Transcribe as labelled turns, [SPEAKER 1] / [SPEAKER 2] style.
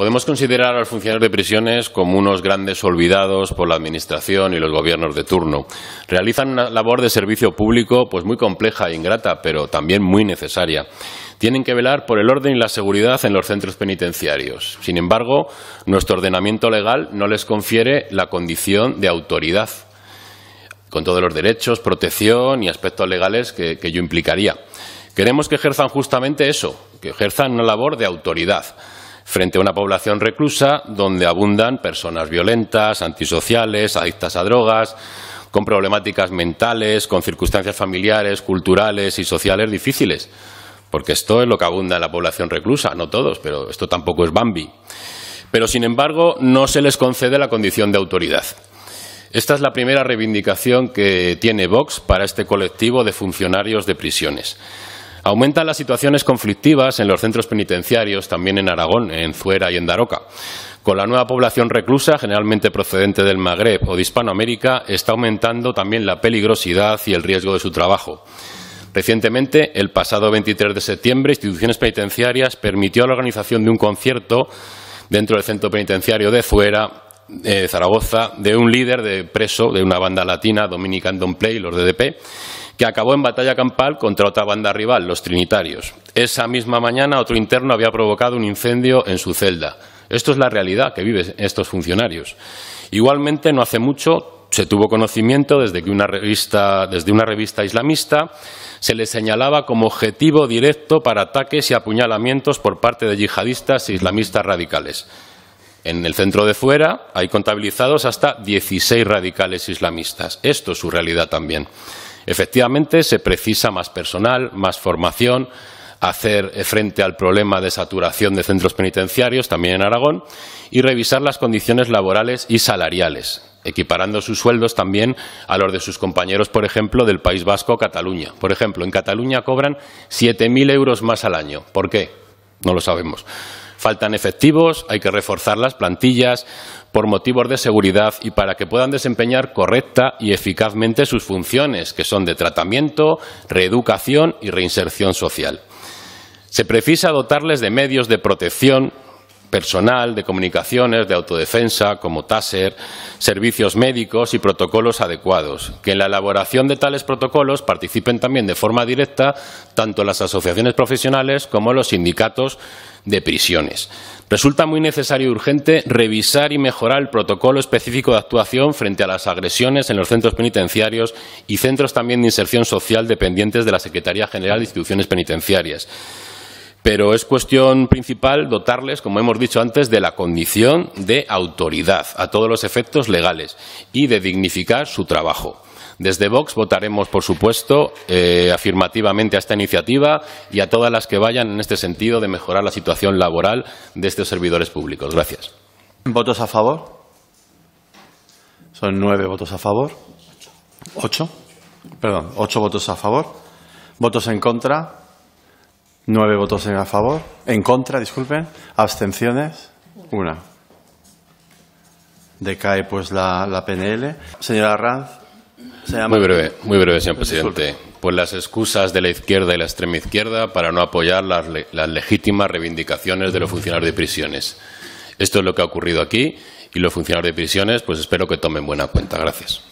[SPEAKER 1] Podemos considerar a los funcionarios de prisiones como unos grandes olvidados por la Administración y los gobiernos de turno. Realizan una labor de servicio público pues muy compleja e ingrata, pero también muy necesaria. Tienen que velar por el orden y la seguridad en los centros penitenciarios. Sin embargo, nuestro ordenamiento legal no les confiere la condición de autoridad, con todos los derechos, protección y aspectos legales que, que ello implicaría. Queremos que ejerzan justamente eso, que ejerzan una labor de autoridad frente a una población reclusa donde abundan personas violentas, antisociales, adictas a drogas, con problemáticas mentales, con circunstancias familiares, culturales y sociales difíciles. Porque esto es lo que abunda en la población reclusa, no todos, pero esto tampoco es Bambi. Pero, sin embargo, no se les concede la condición de autoridad. Esta es la primera reivindicación que tiene Vox para este colectivo de funcionarios de prisiones. Aumentan las situaciones conflictivas en los centros penitenciarios, también en Aragón, en Zuera y en Daroca. Con la nueva población reclusa, generalmente procedente del Magreb o de Hispanoamérica, está aumentando también la peligrosidad y el riesgo de su trabajo. Recientemente, el pasado 23 de septiembre, instituciones penitenciarias permitió la organización de un concierto dentro del centro penitenciario de Zuera, eh, Zaragoza, de un líder de preso de una banda latina, Dominican Don Play, los DDP, que acabó en batalla campal contra otra banda rival, los Trinitarios. Esa misma mañana otro interno había provocado un incendio en su celda. Esto es la realidad que viven estos funcionarios. Igualmente, no hace mucho se tuvo conocimiento desde que una revista, desde una revista islamista se le señalaba como objetivo directo para ataques y apuñalamientos por parte de yihadistas e islamistas radicales. En el centro de Fuera hay contabilizados hasta 16 radicales islamistas. Esto es su realidad también. Efectivamente, se precisa más personal, más formación, hacer frente al problema de saturación de centros penitenciarios, también en Aragón, y revisar las condiciones laborales y salariales, equiparando sus sueldos también a los de sus compañeros, por ejemplo, del País Vasco o Cataluña. Por ejemplo, en Cataluña cobran 7.000 euros más al año. ¿Por qué? No lo sabemos. Faltan efectivos, hay que reforzar las plantillas por motivos de seguridad y para que puedan desempeñar correcta y eficazmente sus funciones, que son de tratamiento, reeducación y reinserción social. Se precisa dotarles de medios de protección personal, de comunicaciones, de autodefensa, como TASER, servicios médicos y protocolos adecuados. Que en la elaboración de tales protocolos participen también de forma directa tanto las asociaciones profesionales como los sindicatos de prisiones. Resulta muy necesario y urgente revisar y mejorar el protocolo específico de actuación frente a las agresiones en los centros penitenciarios y centros también de inserción social dependientes de la Secretaría General de Instituciones Penitenciarias. Pero es cuestión principal dotarles, como hemos dicho antes, de la condición de autoridad a todos los efectos legales y de dignificar su trabajo. Desde Vox votaremos, por supuesto, eh, afirmativamente a esta iniciativa y a todas las que vayan en este sentido de mejorar la situación laboral de estos servidores públicos. Gracias. ¿Votos a favor? Son nueve votos a favor. Ocho. Perdón, ocho votos a favor. ¿Votos en contra? Nueve votos en a favor. En contra, disculpen. ¿Abstenciones? Una. Decae pues la, la PNL. Señora Ranz, muy breve, muy breve, señor presidente. Pues las excusas de la izquierda y la extrema izquierda para no apoyar las, las, legítimas reivindicaciones de los funcionarios de prisiones. Esto es lo que ha ocurrido aquí y los funcionarios de prisiones, pues espero que tomen buena cuenta. Gracias.